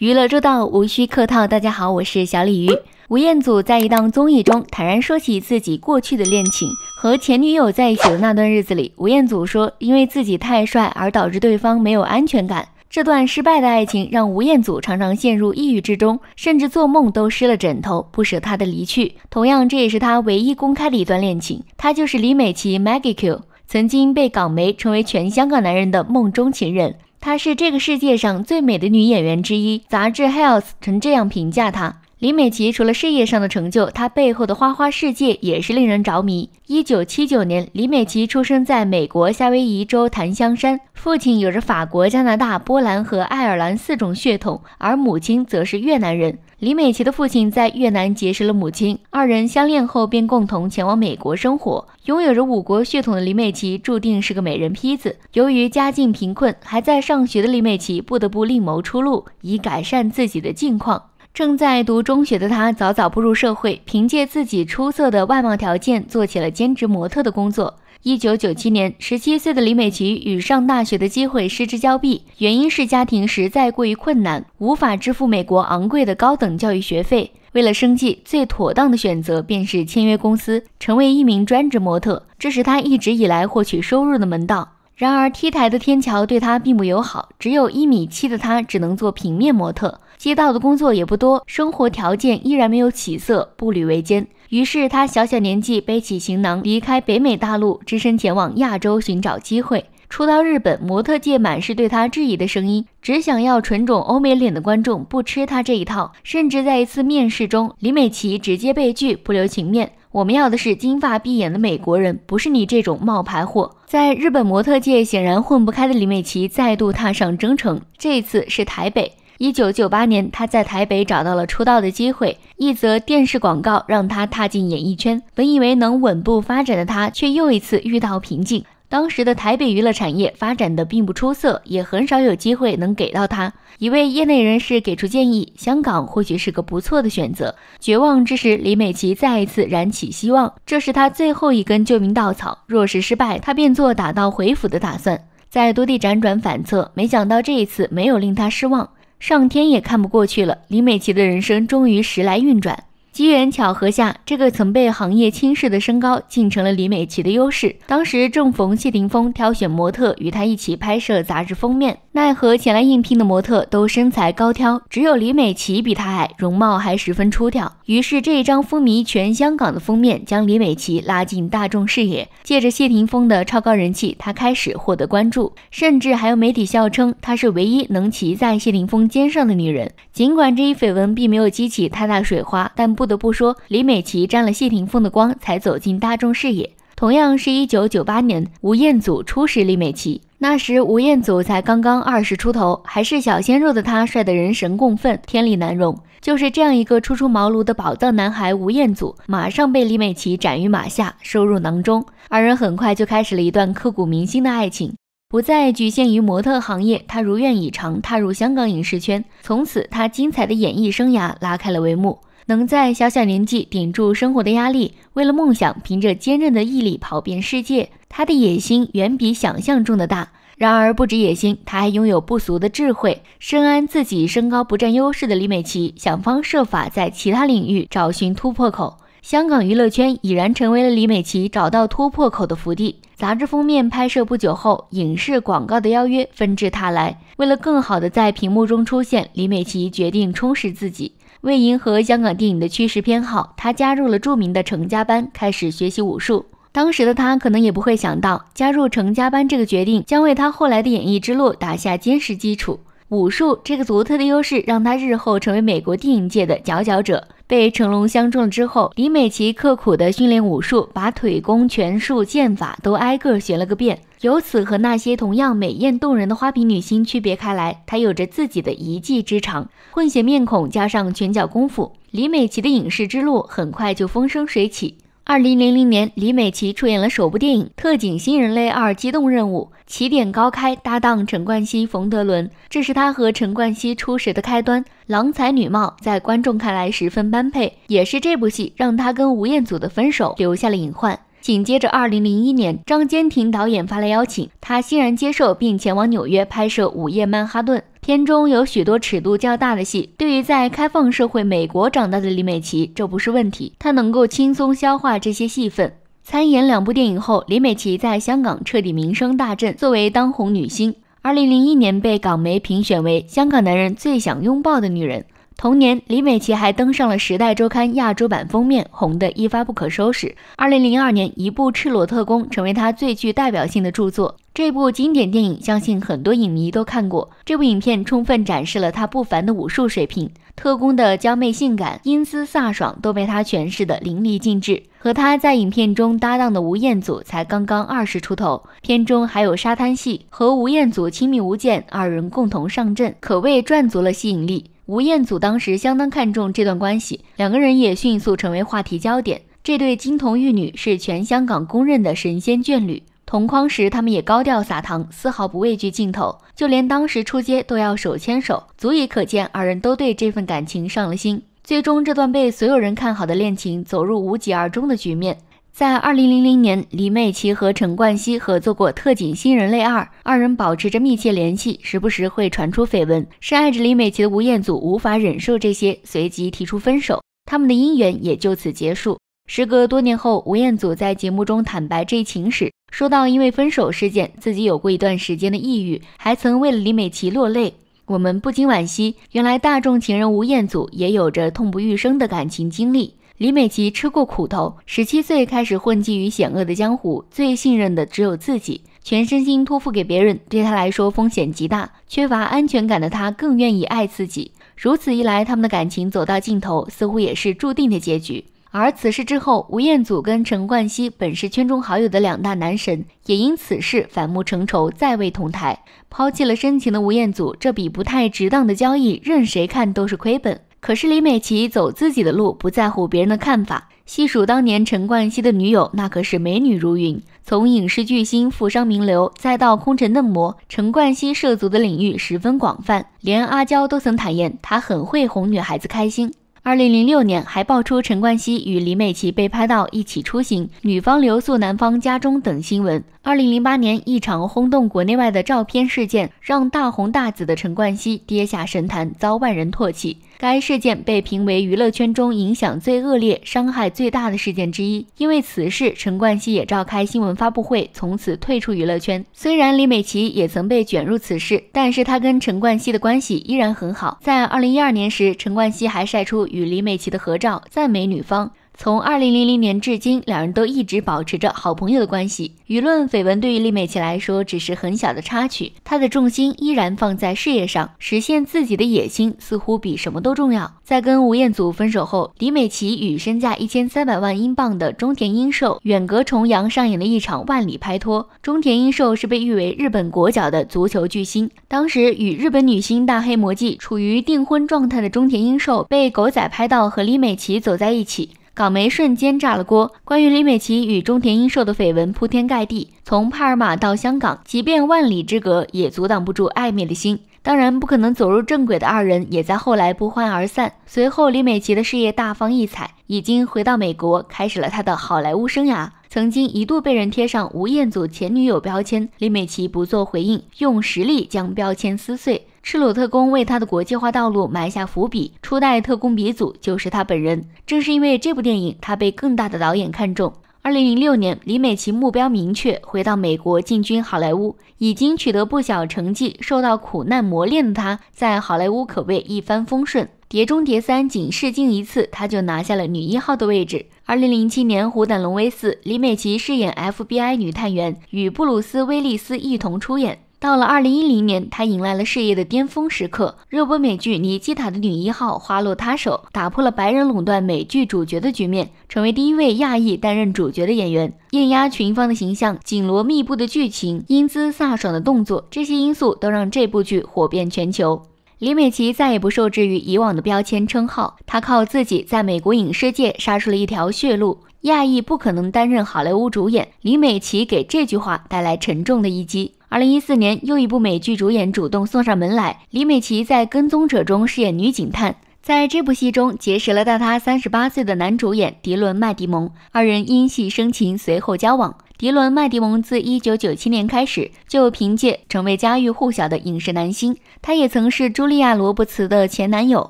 娱乐周到，无需客套。大家好，我是小鲤鱼。吴彦祖在一档综艺中坦然说起自己过去的恋情，和前女友在一起的那段日子里，吴彦祖说，因为自己太帅而导致对方没有安全感。这段失败的爱情让吴彦祖常常陷入抑郁之中，甚至做梦都湿了枕头，不舍他的离去。同样，这也是他唯一公开的一段恋情。他就是李美琪 Maggie Q，曾经被港媒称为全香港男人的梦中情人。她是这个世界上最美的女演员之一。杂志《Health》曾这样评价她。李美琪除了事业上的成就，她背后的花花世界也是令人着迷。一九七九年，李美琪出生在美国夏威夷州檀香山，父亲有着法国、加拿大、波兰和爱尔兰四种血统，而母亲则是越南人。李美琪的父亲在越南结识了母亲，二人相恋后便共同前往美国生活。拥有着五国血统的李美琪注定是个美人坯子。由于家境贫困，还在上学的李美琪不得不另谋出路，以改善自己的境况。正在读中学的他，早早步入社会，凭借自己出色的外貌条件，做起了兼职模特的工作。一九九七年，十七岁的李美琪与上大学的机会失之交臂，原因是家庭实在过于困难，无法支付美国昂贵的高等教育学费。为了生计，最妥当的选择便是签约公司，成为一名专职模特，这是他一直以来获取收入的门道。然而，T 台的天桥对他并不友好，只有一米七的他只能做平面模特。街道的工作也不多，生活条件依然没有起色，步履维艰。于是他小小年纪背起行囊，离开北美大陆，只身前往亚洲寻找机会。初到日本，模特界满是对他质疑的声音，只想要纯种欧美脸的观众不吃他这一套，甚至在一次面试中，李美琪直接被拒，不留情面。我们要的是金发碧眼的美国人，不是你这种冒牌货。在日本模特界显然混不开的李美琪，再度踏上征程，这次是台北。一九九八年，他在台北找到了出道的机会，一则电视广告让他踏进演艺圈。本以为能稳步发展的他，却又一次遇到瓶颈。当时的台北娱乐产业发展的并不出色，也很少有机会能给到他。一位业内人士给出建议，香港或许是个不错的选择。绝望之时，李美琪再一次燃起希望，这是他最后一根救命稻草。若是失败，他便做打道回府的打算。在多地辗转反侧，没想到这一次没有令他失望。上天也看不过去了，李美琪的人生终于时来运转。机缘巧合下，这个曾被行业轻视的身高，竟成了李美琪的优势。当时正逢谢霆锋挑选模特与他一起拍摄杂志封面，奈何前来应聘的模特都身材高挑，只有李美琪比她矮，容貌还十分出挑。于是这一张风靡全香港的封面，将李美琪拉进大众视野。借着谢霆锋的超高人气，她开始获得关注，甚至还有媒体笑称她是唯一能骑在谢霆锋肩上的女人。尽管这一绯闻并没有激起太大水花，但。不得不说，李美琪沾了谢霆锋的光才走进大众视野。同样是一九九八年，吴彦祖初识李美琪，那时吴彦祖才刚刚二十出头，还是小鲜肉的他，帅得人神共愤，天理难容。就是这样一个初出茅庐的宝藏男孩，吴彦祖马上被李美琪斩于马下，收入囊中。二人很快就开始了一段刻骨铭心的爱情，不再局限于模特行业，他如愿以偿踏入香港影视圈，从此他精彩的演艺生涯拉开了帷幕。能在小小年纪顶住生活的压力，为了梦想，凭着坚韧的毅力跑遍世界，他的野心远比想象中的大。然而，不止野心，他还拥有不俗的智慧，深谙自己身高不占优势的李美琪，想方设法在其他领域找寻突破口。香港娱乐圈已然成为了李美琪找到突破口的福地。杂志封面拍摄不久后，影视广告的邀约纷至沓来。为了更好的在屏幕中出现，李美琪决定充实自己。为迎合香港电影的趋势偏好，她加入了著名的成家班，开始学习武术。当时的她可能也不会想到，加入成家班这个决定将为她后来的演艺之路打下坚实基础。武术这个独特的优势，让她日后成为美国电影界的佼佼者。被成龙相中了之后，李美琪刻苦的训练武术，把腿功、拳术、剑法都挨个学了个遍，由此和那些同样美艳动人的花瓶女星区别开来。她有着自己的一技之长，混血面孔加上拳脚功夫，李美琪的影视之路很快就风生水起。二零零零年，李美琪出演了首部电影《特警新人类二：机动任务》，起点高开，搭档陈冠希、冯德伦，这是他和陈冠希初识的开端，郎才女貌，在观众看来十分般配，也是这部戏让他跟吴彦祖的分手留下了隐患。紧接着，二零零一年，张坚庭导演发来邀请，他欣然接受，并前往纽约拍摄《午夜曼哈顿》。片中有许多尺度较大的戏，对于在开放社会美国长大的李美琪，这不是问题，她能够轻松消化这些戏份。参演两部电影后，李美琪在香港彻底名声大振，作为当红女星，二零零一年被港媒评选为香港男人最想拥抱的女人。同年，李美琪还登上了《时代周刊》亚洲版封面，红得一发不可收拾。二零零二年，一部《赤裸特工》成为她最具代表性的著作。这部经典电影，相信很多影迷都看过。这部影片充分展示了她不凡的武术水平，特工的娇媚性感、英姿飒爽，都被她诠释得淋漓尽致。和她在影片中搭档的吴彦祖才刚刚二十出头，片中还有沙滩戏，和吴彦祖亲密无间，二人共同上阵，可谓赚足了吸引力。吴彦祖当时相当看重这段关系，两个人也迅速成为话题焦点。这对金童玉女是全香港公认的神仙眷侣，同框时他们也高调撒糖，丝毫不畏惧镜头，就连当时出街都要手牵手，足以可见二人都对这份感情上了心。最终，这段被所有人看好的恋情走入无疾而终的局面。在二零零零年，李美琪和陈冠希合作过《特警新人类二》，二人保持着密切联系，时不时会传出绯闻。深爱着李美琪的吴彦祖无法忍受这些，随即提出分手，他们的姻缘也就此结束。时隔多年后，吴彦祖在节目中坦白这一情史，说到因为分手事件，自己有过一段时间的抑郁，还曾为了李美琪落泪。我们不禁惋惜，原来大众情人吴彦祖也有着痛不欲生的感情经历。李美琪吃过苦头，十七岁开始混迹于险恶的江湖，最信任的只有自己。全身心托付给别人，对她来说风险极大。缺乏安全感的她更愿意爱自己。如此一来，他们的感情走到尽头，似乎也是注定的结局。而此事之后，吴彦祖跟陈冠希本是圈中好友的两大男神，也因此事反目成仇，再未同台。抛弃了深情的吴彦祖，这笔不太值当的交易，任谁看都是亏本。可是李美琪走自己的路，不在乎别人的看法。细数当年陈冠希的女友，那可是美女如云。从影视巨星、富商名流，再到空城嫩模，陈冠希涉足的领域十分广泛。连阿娇都曾坦言，她很会哄女孩子开心。二零零六年还爆出陈冠希与李美琪被拍到一起出行，女方留宿男方家中等新闻。二零零八年，一场轰动国内外的照片事件，让大红大紫的陈冠希跌下神坛，遭万人唾弃。该事件被评为娱乐圈中影响最恶劣、伤害最大的事件之一。因为此事，陈冠希也召开新闻发布会，从此退出娱乐圈。虽然李美琪也曾被卷入此事，但是她跟陈冠希的关系依然很好。在二零一二年时，陈冠希还晒出与李美琪的合照，赞美女方。从二零零零年至今，两人都一直保持着好朋友的关系。舆论绯闻对于李美琪来说只是很小的插曲，她的重心依然放在事业上，实现自己的野心似乎比什么都重要。在跟吴彦祖分手后，李美琪与身价一千三百万英镑的中田英寿远隔重洋上演了一场万里拍拖。中田英寿是被誉为日本国脚的足球巨星，当时与日本女星大黑魔记处于订婚状态的中田英寿被狗仔拍到和李美琪走在一起。港媒瞬间炸了锅，关于李美琪与中田英寿的绯闻铺天盖地。从帕尔马到香港，即便万里之隔，也阻挡不住暧昧的心。当然，不可能走入正轨的二人，也在后来不欢而散。随后，李美琪的事业大放异彩，已经回到美国，开始了她的好莱坞生涯。曾经一度被人贴上吴彦祖前女友标签，李美琪不做回应，用实力将标签撕碎。赤裸特工为他的国际化道路埋下伏笔，初代特工鼻祖就是他本人。正是因为这部电影，他被更大的导演看中。二零零六年，李美琪目标明确，回到美国进军好莱坞，已经取得不小成绩，受到苦难磨练的她，在好莱坞可谓一帆风顺。《碟中谍三》仅试镜一次，她就拿下了女一号的位置。二零零七年，《虎胆龙威四》，李美琪饰演 FBI 女探员，与布鲁斯·威利斯一同出演。到了二零一零年，她迎来了事业的巅峰时刻，热播美剧《尼基塔》的女一号花落他手，打破了白人垄断美剧主角的局面，成为第一位亚裔担任主角的演员。艳压群芳的形象，紧锣密布的剧情，英姿飒爽的动作，这些因素都让这部剧火遍全球。李美琪再也不受制于以往的标签称号，她靠自己在美国影视界杀出了一条血路。亚裔不可能担任好莱坞主演，李美琪给这句话带来沉重的一击。二零一四年，又一部美剧主演主动送上门来。李美琪在《跟踪者》中饰演女警探，在这部戏中结识了大她三十八岁的男主演迪伦·麦迪蒙，二人因戏生情，随后交往。迪伦·麦迪蒙自一九九七年开始就凭借成为家喻户晓的影视男星，他也曾是茱莉亚·罗伯茨的前男友。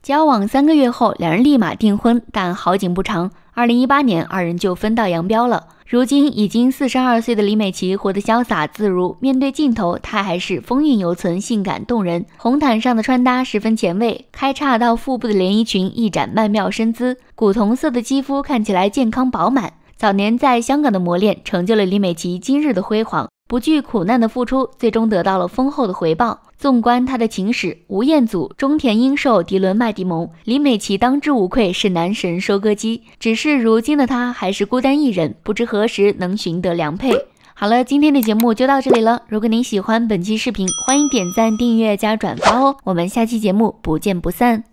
交往三个月后，两人立马订婚，但好景不长。二零一八年，二人就分道扬镳了。如今已经四十二岁的李美琪，活得潇洒自如。面对镜头，她还是风韵犹存，性感动人。红毯上的穿搭十分前卫，开叉到腹部的连衣裙，一展曼妙身姿。古铜色的肌肤看起来健康饱满。早年在香港的磨练，成就了李美琪今日的辉煌。不惧苦难的付出，最终得到了丰厚的回报。纵观她的情史，吴彦祖、中田英寿、迪伦·麦迪蒙，李美琪当之无愧是男神收割机。只是如今的她还是孤单一人，不知何时能寻得良配。好了，今天的节目就到这里了。如果您喜欢本期视频，欢迎点赞、订阅、加转发哦。我们下期节目不见不散。